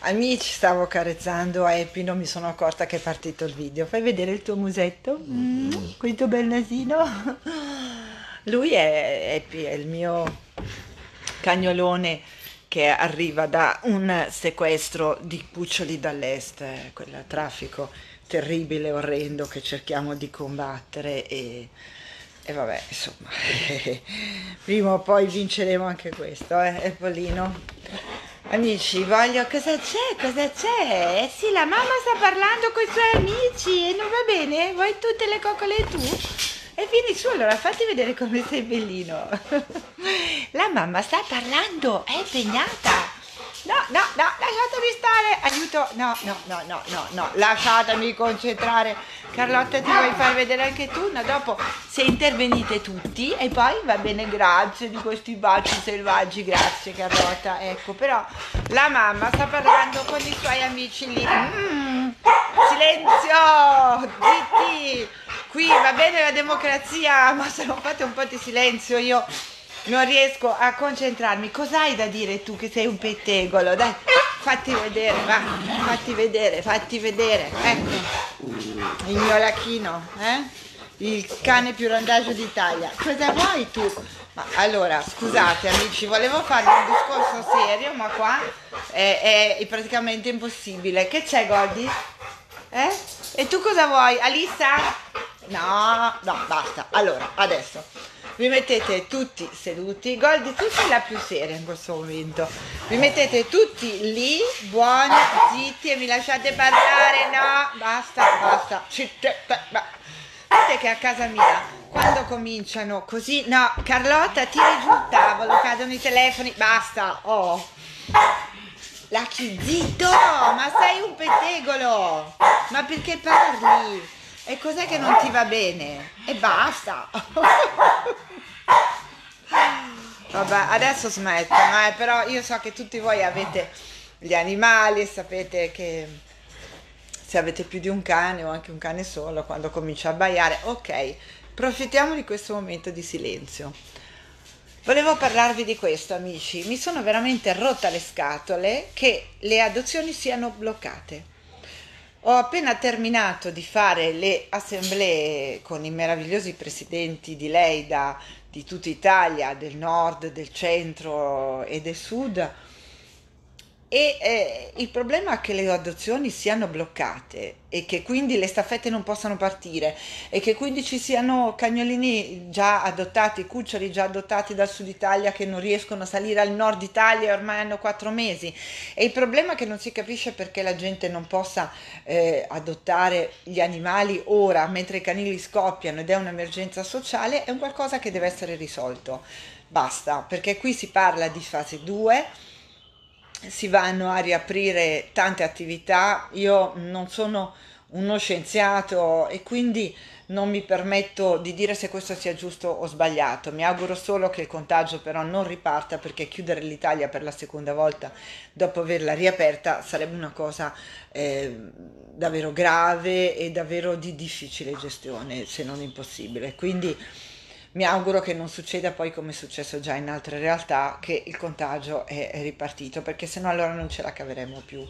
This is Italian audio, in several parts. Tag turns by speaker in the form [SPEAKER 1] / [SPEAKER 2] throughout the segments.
[SPEAKER 1] Amici, stavo carezzando a eh, Epi, non mi sono accorta che è partito il video. Fai vedere il tuo musetto, mm, con il tuo bel nasino. Lui è Epi, è il mio cagnolone che arriva da un sequestro di cuccioli dall'est, eh, quel traffico terribile, orrendo che cerchiamo di combattere e e vabbè, insomma, prima o poi vinceremo anche questo, eh, Erpolino. Eh, amici, voglio... Cosa c'è? Cosa c'è? Eh sì, la mamma sta parlando con i suoi amici e non va bene? Vuoi tutte le coccole tu? E vieni su, allora fatti vedere come sei bellino. la mamma sta parlando, è impegnata. No, no, no, lasciatemi stare, aiuto, no, no, no, no, no, no, lasciatemi concentrare. Carlotta ti vuoi far vedere anche tu? No, dopo se intervenite tutti e poi va bene, grazie di questi baci selvaggi, grazie Carlotta, ecco, però la mamma sta parlando con i suoi amici lì. Mm, silenzio, zitti, qui va bene la democrazia, ma se non fate un po' di silenzio io non riesco a concentrarmi. Cos'hai da dire tu che sei un pettegolo? Dai, fatti vedere, va, fatti vedere, fatti vedere. Ecco, il mio lachino, eh? Il cane più randagio d'Italia. Cosa vuoi tu? Ma allora, scusate amici, volevo farvi un discorso serio, ma qua è, è praticamente impossibile. Che c'è, Goldi? Eh? E tu cosa vuoi? Alissa? No, no, basta. Allora, adesso vi mettete tutti seduti, gol di tutti la più seria in questo momento, vi mettete tutti lì, buoni, zitti e mi lasciate parlare, no, basta, basta, vedete che a casa mia quando cominciano così, no, Carlotta tiri giù il tavolo, cadono i telefoni, basta, oh. Lucky, zitto, ma sei un pettegolo, ma perché parli? E cos'è che non ti va bene? E basta. Vabbè, adesso smettono, eh, però io so che tutti voi avete gli animali e sapete che se avete più di un cane o anche un cane solo, quando comincia a abbaiare, ok, approfittiamo di questo momento di silenzio. Volevo parlarvi di questo, amici. Mi sono veramente rotta le scatole che le adozioni siano bloccate. Ho appena terminato di fare le assemblee con i meravigliosi presidenti di Leida, di tutta Italia, del nord, del centro e del sud, e eh, il problema è che le adozioni siano bloccate e che quindi le staffette non possano partire e che quindi ci siano cagnolini già adottati, cuccioli già adottati dal sud Italia che non riescono a salire al nord Italia e ormai hanno quattro mesi. E il problema è che non si capisce perché la gente non possa eh, adottare gli animali ora mentre i canili scoppiano ed è un'emergenza sociale, è un qualcosa che deve essere risolto. Basta, perché qui si parla di fase 2 si vanno a riaprire tante attività. Io non sono uno scienziato e quindi non mi permetto di dire se questo sia giusto o sbagliato. Mi auguro solo che il contagio però non riparta perché chiudere l'Italia per la seconda volta dopo averla riaperta sarebbe una cosa eh, davvero grave e davvero di difficile gestione, se non impossibile. Quindi mi auguro che non succeda poi come è successo già in altre realtà che il contagio è, ripartito perché sennò allora non ce la caveremo più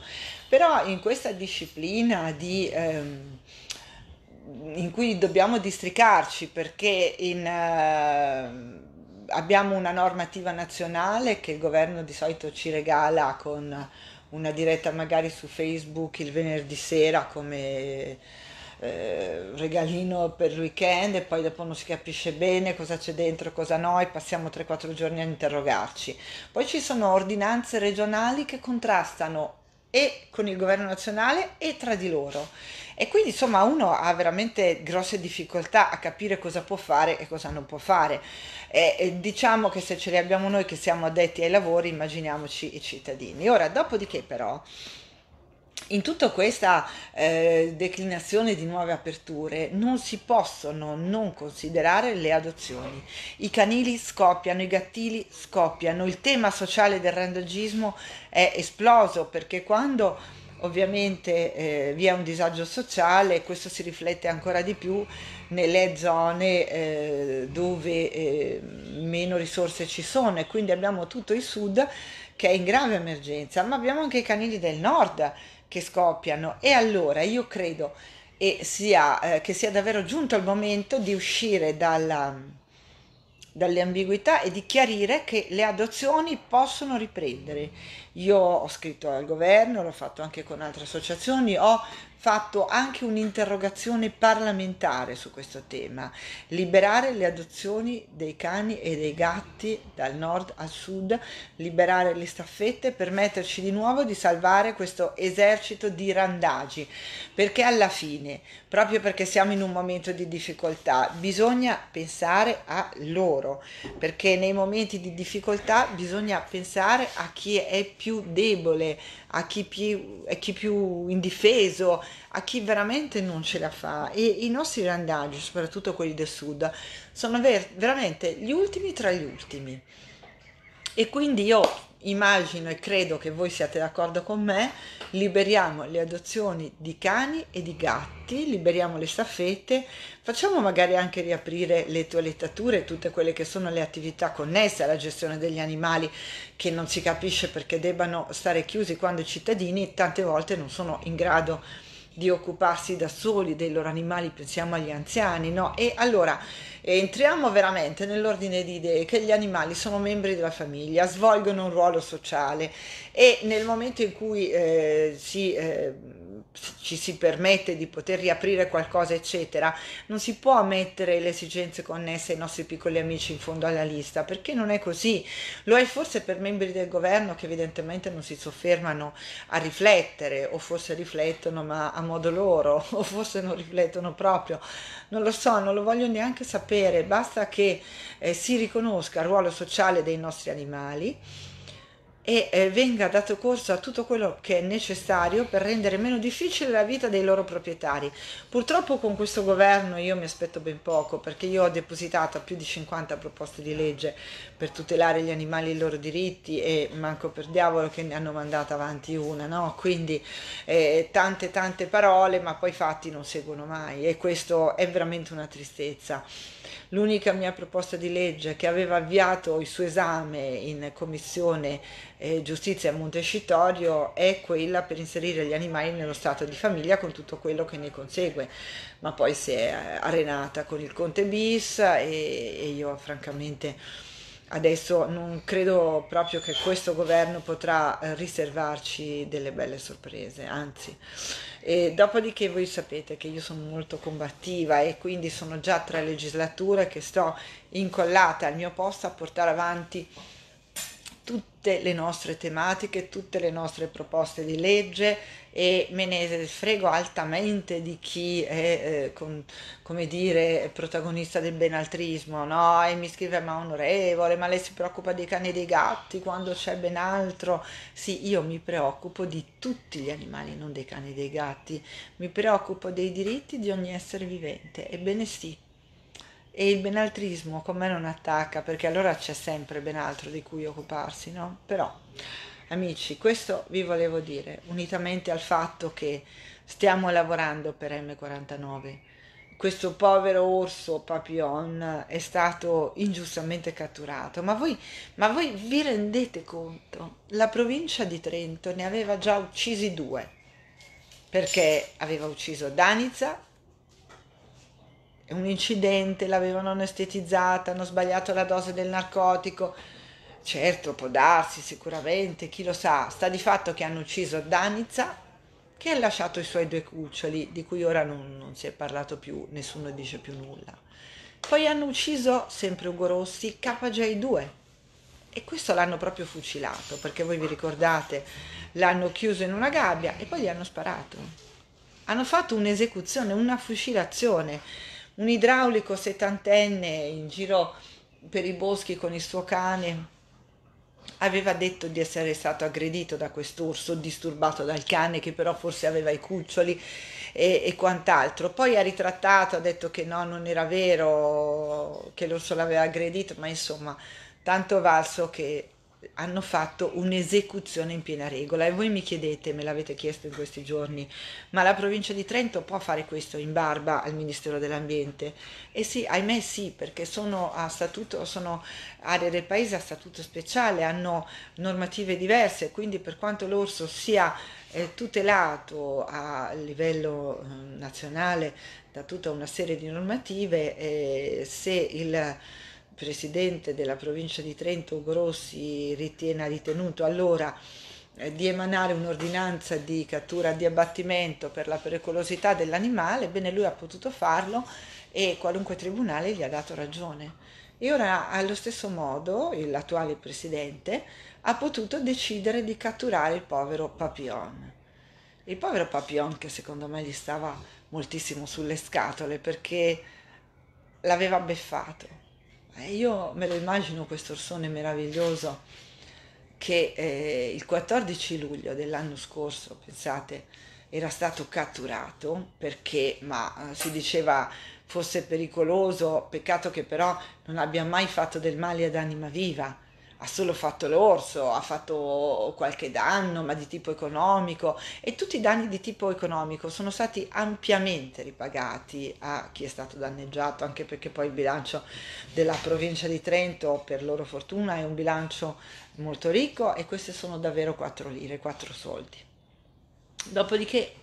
[SPEAKER 1] però in questa disciplina di ehm, in cui dobbiamo districarci perché in, eh, abbiamo una normativa nazionale che il governo di solito ci regala con una diretta magari su Facebook il venerdì sera come eh, regalino per il weekend e poi dopo non si capisce bene cosa c'è dentro, cosa no e passiamo 3-4 giorni a interrogarci. Poi ci sono ordinanze regionali che contrastano e con il governo nazionale e tra di loro. E quindi insomma uno ha veramente grosse difficoltà a capire cosa può fare e cosa non può fare. E, e diciamo che se ce li abbiamo noi che siamo addetti ai lavori, immaginiamoci i cittadini. Ora, dopodiché però in tutta questa eh, declinazione di nuove aperture non si possono non considerare le adozioni. I canili scoppiano, i gattili scoppiano, il tema sociale del randogismo è esploso perché quando ovviamente eh, vi è un disagio sociale questo si riflette ancora di più nelle zone eh, dove eh, meno risorse ci sono e quindi abbiamo tutto il sud che è in grave emergenza, ma abbiamo anche i canili del nord che scoppiano e allora io credo sia, eh, che sia davvero giunto il momento di uscire dalla, dalle ambiguità e di chiarire che le adozioni possono riprendere. Io ho scritto al governo, l'ho fatto anche con altre associazioni, ho fatto anche un'interrogazione parlamentare su questo tema, liberare le adozioni dei cani e dei gatti dal nord al sud, liberare le staffette, permetterci di nuovo di salvare questo esercito di randagi, perché alla fine, proprio perché siamo in un momento di difficoltà, bisogna pensare a loro, perché nei momenti di difficoltà bisogna pensare a chi è più debole a chi, più, a chi più indifeso, a chi veramente non ce la fa. E i nostri randaggi, soprattutto quelli del sud, sono ver- veramente gli ultimi tra gli ultimi. E quindi io immagino e credo che voi siate d'accordo con me, liberiamo le adozioni di cani e di gatti, liberiamo le staffette, facciamo magari anche riaprire le toilettature, tutte quelle che sono le attività connesse alla gestione degli animali che non si capisce perché debbano stare chiusi quando i cittadini tante volte non sono in grado di di occuparsi da soli dei loro animali, pensiamo agli anziani, no? E allora eh, entriamo veramente nell'ordine di idee che gli animali sono membri della famiglia, svolgono un ruolo sociale e nel momento in cui eh, si... Eh, ci si permette di poter riaprire qualcosa, eccetera, non si può mettere le esigenze connesse ai nostri piccoli amici in fondo alla lista, perché non è così. Lo è forse per membri del governo che evidentemente non si soffermano a riflettere, o forse riflettono ma a modo loro, o forse non riflettono proprio. Non lo so, non lo voglio neanche sapere, basta che eh, si riconosca il ruolo sociale dei nostri animali e eh, venga dato corso a tutto quello che è necessario per rendere meno difficile la vita dei loro proprietari. Purtroppo con questo governo io mi aspetto ben poco perché io ho depositato più di 50 proposte di legge per tutelare gli animali e i loro diritti e manco per diavolo che ne hanno mandata avanti una, no? Quindi eh, tante tante parole ma poi i fatti non seguono mai e questo è veramente una tristezza. L'unica mia proposta di legge che aveva avviato il suo esame in commissione eh, giustizia a Montecitorio è quella per inserire gli animali nello stato di famiglia con tutto quello che ne consegue, ma poi si è arenata con il Conte Bis e, e io francamente adesso non credo proprio che questo governo potrà eh, riservarci delle belle sorprese, anzi. E dopodiché voi sapete che io sono molto combattiva e quindi sono già tre legislature che sto incollata al mio posto a portare avanti tutte le nostre tematiche, tutte le nostre proposte di legge e me ne frego altamente di chi è, eh, con, come dire, protagonista del benaltrismo, no? E mi scrive ma onorevole, ma lei si preoccupa dei cani e dei gatti quando c'è ben altro. Sì, io mi preoccupo di tutti gli animali, non dei cani e dei gatti, mi preoccupo dei diritti di ogni essere vivente, ebbene sì e il benaltrismo con me non attacca perché allora c'è sempre ben altro di cui occuparsi, no? Però, amici, questo vi volevo dire, unitamente al fatto che stiamo lavorando per M49. Questo povero orso papillon è stato ingiustamente catturato, ma voi, ma voi vi rendete conto? La provincia di Trento ne aveva già uccisi due, perché aveva ucciso Danizza un incidente, l'avevano anestetizzata, hanno sbagliato la dose del narcotico. Certo, può darsi sicuramente, chi lo sa, sta di fatto che hanno ucciso Danizza che ha lasciato i suoi due cuccioli di cui ora non, non si è parlato più, nessuno dice più nulla. Poi hanno ucciso, sempre Ugo Rossi, KJ2 e questo l'hanno proprio fucilato perché voi vi ricordate, l'hanno chiuso in una gabbia e poi gli hanno sparato. Hanno fatto un'esecuzione, una fucilazione un idraulico settantenne in giro per i boschi con il suo cane aveva detto di essere stato aggredito da quest'orso, disturbato dal cane che però forse aveva i cuccioli e, e quant'altro. Poi ha ritrattato, ha detto che no, non era vero, che l'orso l'aveva aggredito, ma insomma, tanto valso che hanno fatto un'esecuzione in piena regola e voi mi chiedete, me l'avete chiesto in questi giorni, ma la provincia di Trento può fare questo in barba al Ministero dell'Ambiente? E sì, ahimè sì, perché sono, statuto, sono aree del paese a statuto speciale, hanno normative diverse, quindi per quanto l'orso sia eh, tutelato a livello eh, nazionale da tutta una serie di normative, eh, se il presidente della provincia di Trento Grossi ritiene, ha ritenuto allora eh, di emanare un'ordinanza di cattura di abbattimento per la pericolosità dell'animale, bene lui ha potuto farlo e qualunque tribunale gli ha dato ragione. E ora allo stesso modo l'attuale presidente ha potuto decidere di catturare il povero Papillon. Il povero Papillon che secondo me gli stava moltissimo sulle scatole perché l'aveva beffato e eh, io me lo immagino questo orsone meraviglioso che eh, il 14 luglio dell'anno scorso, pensate, era stato catturato perché, ma eh, si diceva fosse pericoloso, peccato che però non abbia mai fatto del male ad anima viva ha solo fatto l'orso, ha fatto qualche danno, ma di tipo economico e tutti i danni di tipo economico sono stati ampiamente ripagati a chi è stato danneggiato, anche perché poi il bilancio della provincia di Trento, per loro fortuna, è un bilancio molto ricco e queste sono davvero 4 lire, 4 soldi. Dopodiché,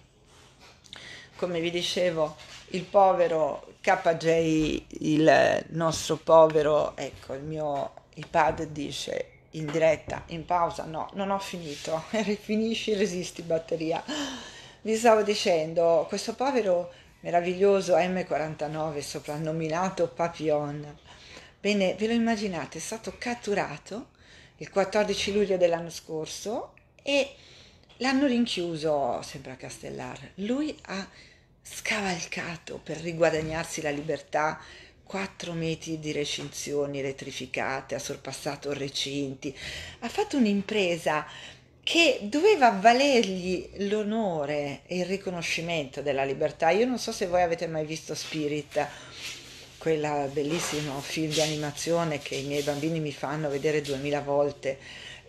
[SPEAKER 1] come vi dicevo, il povero KJ, il nostro povero, ecco, il mio il padre dice in diretta, in pausa, no, non ho finito, rifinisci, resisti batteria. Vi stavo dicendo, questo povero meraviglioso M49 soprannominato Papillon, bene, ve lo immaginate, è stato catturato il 14 luglio dell'anno scorso e l'hanno rinchiuso sempre a Castellar. Lui ha scavalcato per riguadagnarsi la libertà quattro metri di recinzioni elettrificate, ha sorpassato recinti, ha fatto un'impresa che doveva valergli l'onore e il riconoscimento della libertà. Io non so se voi avete mai visto Spirit, quella bellissimo film di animazione che i miei bambini mi fanno vedere duemila volte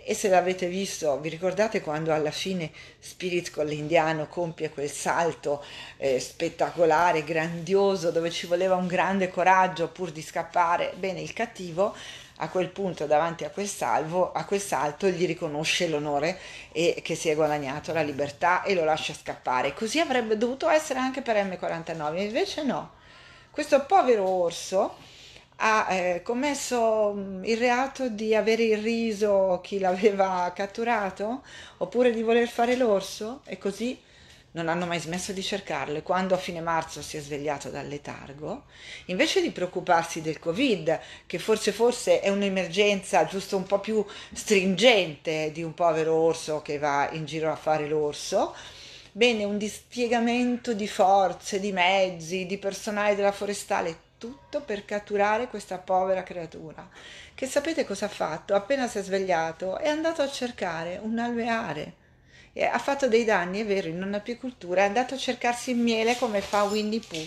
[SPEAKER 1] e se l'avete visto, vi ricordate quando alla fine Spirit con l'indiano compie quel salto eh, spettacolare, grandioso, dove ci voleva un grande coraggio pur di scappare? Bene, il cattivo a quel punto davanti a quel, salvo, a quel salto gli riconosce l'onore e che si è guadagnato la libertà e lo lascia scappare. Così avrebbe dovuto essere anche per M49, invece no. Questo povero orso ha eh, commesso mm, il reato di avere irriso chi l'aveva catturato oppure di voler fare l'orso e così non hanno mai smesso di cercarlo e quando a fine marzo si è svegliato dal letargo, invece di preoccuparsi del Covid, che forse forse è un'emergenza giusto un po' più stringente di un povero orso che va in giro a fare l'orso, bene, un dispiegamento di forze, di mezzi, di personale della forestale, tutto per catturare questa povera creatura, che sapete cosa ha fatto? Appena si è svegliato è andato a cercare un alveare, e ha fatto dei danni, è vero, in un'apicoltura, è andato a cercarsi il miele come fa Winnie Pooh,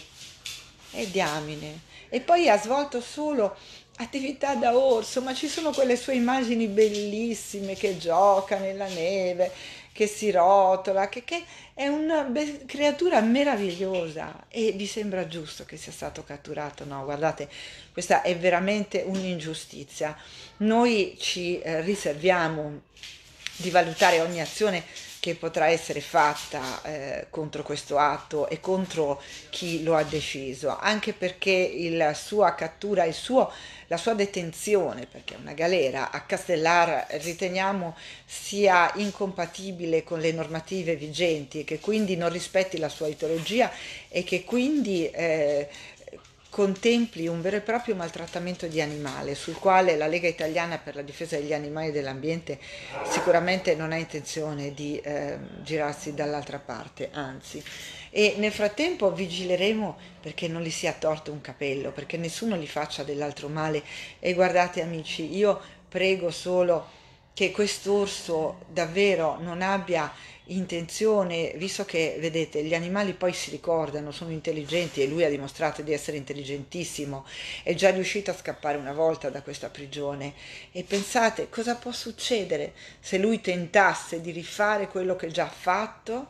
[SPEAKER 1] e diamine, e poi ha svolto solo attività da orso, ma ci sono quelle sue immagini bellissime che gioca nella neve, che si rotola, che, che è una creatura meravigliosa e vi sembra giusto che sia stato catturato? No, guardate, questa è veramente un'ingiustizia. Noi ci eh, riserviamo di valutare ogni azione che potrà essere fatta eh, contro questo atto e contro chi lo ha deciso, anche perché la sua cattura, suo, la sua detenzione, perché è una galera, a Castellar riteniamo sia incompatibile con le normative vigenti e che quindi non rispetti la sua ideologia e che quindi... Eh, contempli un vero e proprio maltrattamento di animale, sul quale la Lega Italiana per la difesa degli animali e dell'ambiente sicuramente non ha intenzione di eh, girarsi dall'altra parte, anzi. E nel frattempo vigileremo perché non gli sia torto un capello, perché nessuno gli faccia dell'altro male. E guardate amici, io prego solo che quest'orso davvero non abbia intenzione, visto che vedete gli animali poi si ricordano, sono intelligenti e lui ha dimostrato di essere intelligentissimo, è già riuscito a scappare una volta da questa prigione e pensate cosa può succedere se lui tentasse di rifare quello che già ha fatto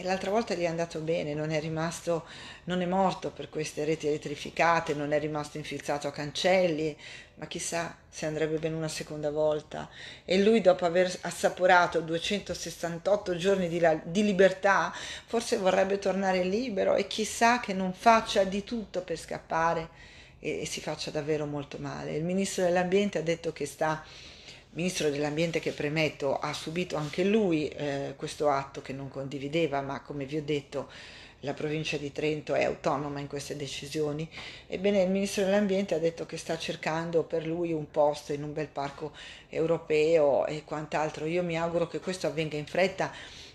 [SPEAKER 1] e l'altra volta gli è andato bene, non è rimasto, non è morto per queste reti elettrificate, non è rimasto infilzato a cancelli, ma chissà se andrebbe bene una seconda volta. E lui dopo aver assaporato 268 giorni di, la, di libertà, forse vorrebbe tornare libero e chissà che non faccia di tutto per scappare e, e si faccia davvero molto male. Il ministro dell'ambiente ha detto che sta ministro dell'ambiente che premetto ha subito anche lui eh, questo atto che non condivideva ma come vi ho detto la provincia di Trento è autonoma in queste decisioni ebbene il ministro dell'ambiente ha detto che sta cercando per lui un posto in un bel parco europeo e quant'altro io mi auguro che questo avvenga in fretta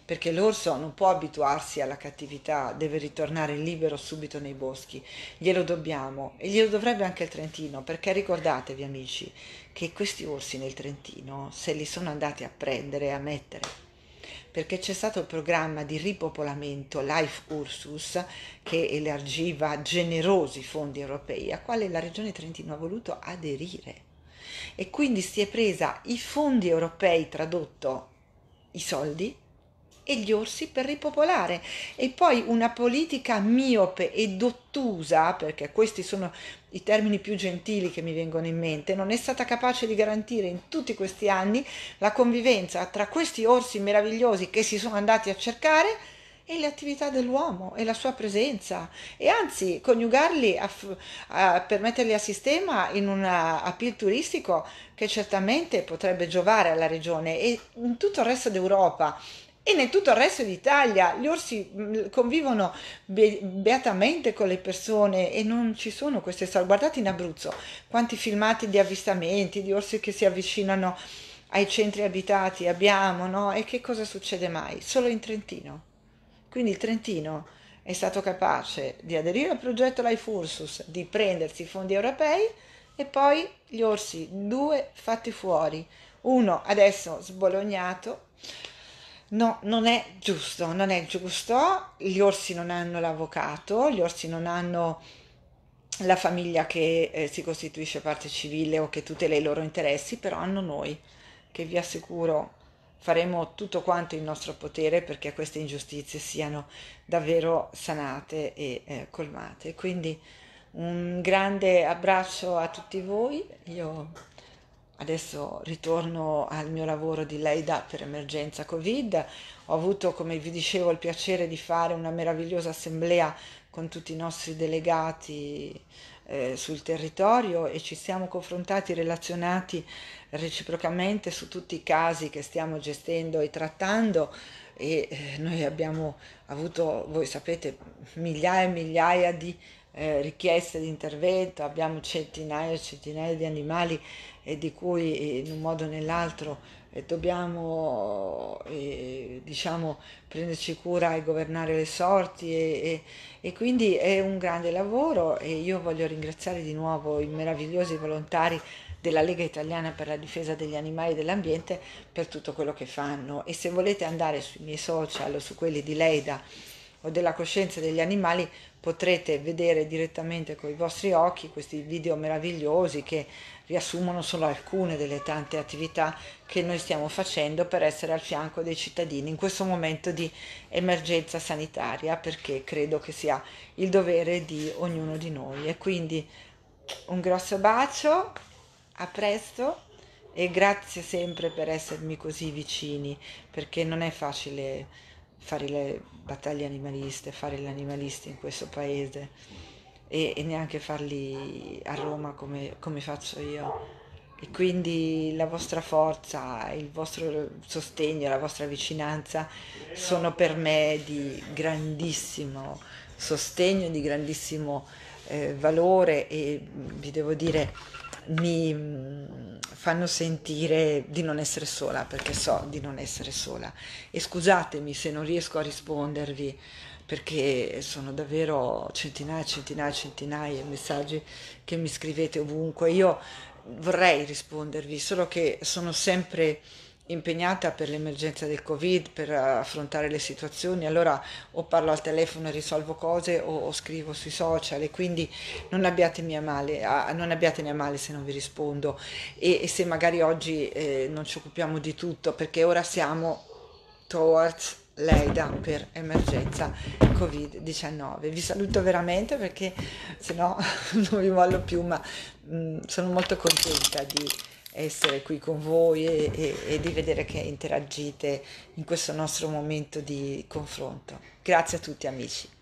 [SPEAKER 1] perché l'orso non può abituarsi alla cattività, deve ritornare libero subito nei boschi, glielo dobbiamo e glielo dovrebbe anche il Trentino, perché ricordatevi amici che questi orsi nel Trentino se li sono andati a prendere e a mettere perché c'è stato il programma di ripopolamento Life Ursus che elargiva generosi fondi europei a quale la regione Trentino ha voluto aderire e quindi si è presa i fondi europei tradotto i soldi e gli orsi per ripopolare e poi una politica miope ed ottusa, perché questi sono i termini più gentili che mi vengono in mente, non è stata capace di garantire in tutti questi anni la convivenza tra questi orsi meravigliosi che si sono andati a cercare e le attività dell'uomo e la sua presenza e anzi coniugarli a, a, per metterli a sistema in un appeal turistico che certamente potrebbe giovare alla regione e in tutto il resto d'Europa e nel tutto il resto d'Italia gli orsi mm, convivono be- beatamente con le persone e non ci sono queste storie. Guardate in Abruzzo quanti filmati di avvistamenti, di orsi che si avvicinano ai centri abitati abbiamo, no? E che cosa succede mai? Solo in Trentino. Quindi il Trentino è stato capace di aderire al progetto Life Ursus, di prendersi i fondi europei e poi gli orsi, due fatti fuori, uno adesso sbolognato No, non è giusto, non è giusto. Gli orsi non hanno l'avvocato, gli orsi non hanno la famiglia che eh, si costituisce parte civile o che tutela i loro interessi, però hanno noi, che vi assicuro faremo tutto quanto in nostro potere perché queste ingiustizie siano davvero sanate e eh, colmate. Quindi un grande abbraccio a tutti voi. Io adesso ritorno al mio lavoro di Leida per emergenza Covid. Ho avuto, come vi dicevo, il piacere di fare una meravigliosa assemblea con tutti i nostri delegati eh, sul territorio e ci siamo confrontati, relazionati reciprocamente su tutti i casi che stiamo gestendo e trattando e eh, noi abbiamo avuto, voi sapete, migliaia e migliaia di eh, richieste di intervento, abbiamo centinaia e centinaia di animali e di cui eh, in un modo o nell'altro eh, dobbiamo eh, diciamo, prenderci cura e governare le sorti e, e, e quindi è un grande lavoro e io voglio ringraziare di nuovo i meravigliosi volontari della Lega Italiana per la difesa degli animali e dell'ambiente per tutto quello che fanno e se volete andare sui miei social o su quelli di Leida o della coscienza degli animali potrete vedere direttamente con i vostri occhi questi video meravigliosi che riassumono solo alcune delle tante attività che noi stiamo facendo per essere al fianco dei cittadini in questo momento di emergenza sanitaria perché credo che sia il dovere di ognuno di noi e quindi un grosso bacio, a presto e grazie sempre per essermi così vicini perché non è facile fare le battaglie animaliste, fare gli animalisti in questo paese e, e neanche farli a Roma come, come faccio io. E quindi la vostra forza, il vostro sostegno, la vostra vicinanza sono per me di grandissimo sostegno, di grandissimo eh, valore e vi devo dire mi mm, fanno sentire di non essere sola, perché so di non essere sola. E scusatemi se non riesco a rispondervi, perché sono davvero centinaia, centinaia, centinaia di messaggi che mi scrivete ovunque. Io vorrei rispondervi, solo che sono sempre impegnata per l'emergenza del Covid, per affrontare le situazioni, allora o parlo al telefono e risolvo cose o, o scrivo sui social e quindi non abbiatemi a male, a, non abbiatene a male se non vi rispondo e, e se magari oggi eh, non ci occupiamo di tutto perché ora siamo towards l'EIDA per emergenza Covid-19. Vi saluto veramente perché se no non vi mollo più, ma mh, mm, sono molto contenta di essere qui con voi e, e, e, di vedere che interagite in questo nostro momento di confronto. Grazie a tutti amici.